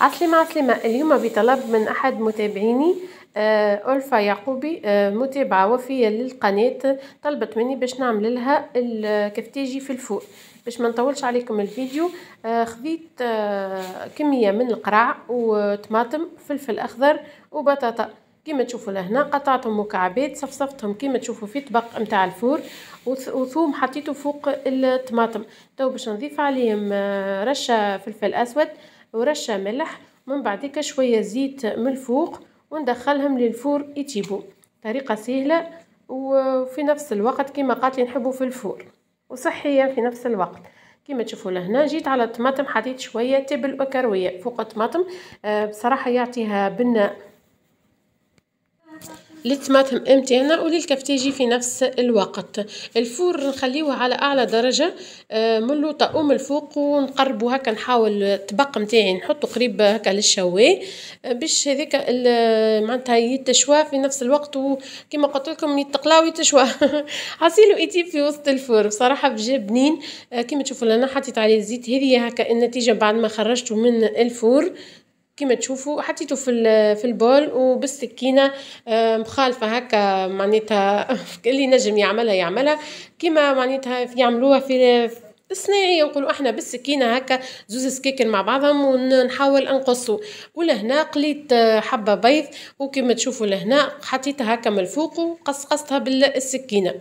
عسلامة عسلامة اليوم بطلب من أحد متابعيني آه، ألفا يعقوبي آه، متابعة وفية للقناة طلبت مني باش نعمل لها الكفتاجي في الفوق باش ما نطولش عليكم الفيديو آه، خذيت كمية من القرع وطماطم فلفل أخضر وبطاطا كيما تشوفوا لهنا قطعتهم مكعبات صفصفتهم كيما تشوفوا في طبق نتاع الفور وثوم حطيته فوق الطماطم تو باش نضيف عليهم رشه فلفل اسود ورشة ملح من بعدك شوية زيت من الفوق وندخلهم للفور يطيبوا طريقة سهلة وفي نفس الوقت كما قالت لي نحبوا في الفور وصحية في نفس الوقت كما تشوفوا لهنا جيت على الطماطم حطيت شويه تبل وكرويه فوق الطماطم آه، بصراحه يعطيها بنه الطماطم وللكف وللكفتاجي في نفس الوقت الفور نخليوه على اعلى درجه آه، من طاقوم الفوق ونقربو هكا نحاول الطبق نتاعي نحطو قريب هكا للشواي آه، باش هذاك معناتها يتشوى في نفس الوقت وكما قلت لكم يتقلاو يتشوى عصيلو ايتي في وسط الفور بصراحه بجا بنين آه، كما تشوفوا لنا حطيت عليه الزيت هذه هكا النتيجه بعد ما خرجته من الفور كما تشوفوا حطيته في في البول وبالسكينه مخالفه هكا معناتها اللي نجم يعملها يعملها كما معناتها يعملوها في صناعيه نقولوا احنا بالسكينه هكا زوز سكيكل مع بعضهم ونحاول انقصه ولهنا قليت آه، حبه بيض وكما تشوفوا لهنا حطيتها هكا من الفوق وقصقصتها بالسكينه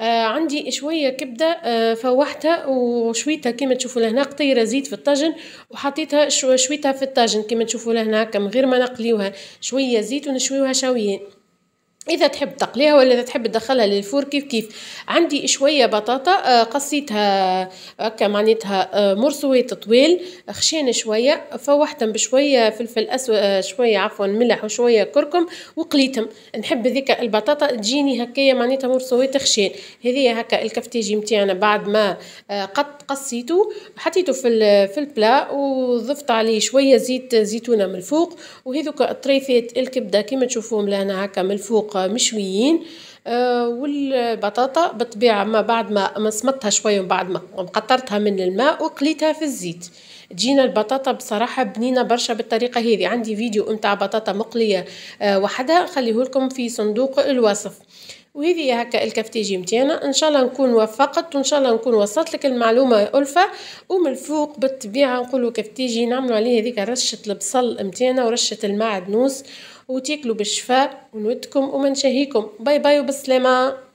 آه عندي شويه كبده آه فوحتها وشويتها كيما تشوفوا لهنا قطيره زيت في الطاجن وحطيتها شويتها في الطاجن كيما تشوفوا لهنا هكا من غير ما نقليوها شويه زيت ونشويوها شويه اذا تحب تقليها ولا اذا تحب تدخلها للفور كيف كيف عندي شويه بطاطا آه، قصيتها آه، هكا معناتها آه، مرسويت طويل خشين شويه فوحتهم بشويه فلفل اسود شويه عفوا ملح وشويه كركم وقليتهم نحب هذيكا البطاطا تجيني هكايا معناتها مرسويت خشين هذه هكا الكفتيجي نتاعنا بعد ما قط قصيته حطيته في في البلا وضفت عليه شويه زيت زيتونه من الفوق وهذوك الطريفات الكبده كيما تشوفوهم لهنا هكا من الفوق مشويين آه، والبطاطا بطبيعة ما بعد ما صمتها شوية ومن بعد ما قطرتها من الماء وقليتها في الزيت تجينا البطاطا بصراحة بنينة برشا بالطريقة هذه عندي فيديو امتع بطاطا مقلية آه، وحدها خليه لكم في صندوق الوصف وهذه هي هكا الكفتيجي متاعنا ان شاء الله نكون وفقت وان شاء الله نكون وصلت لك المعلومه يا الفه ومن الفوق بالطبيعه نقولوا كفتيجي نعملوا عليه هذيك رشه البصل متاعنا ورشه المعدنوس وتاكلوا بالشفاء ونودكم ومنشهيكم باي باي وبالسلامه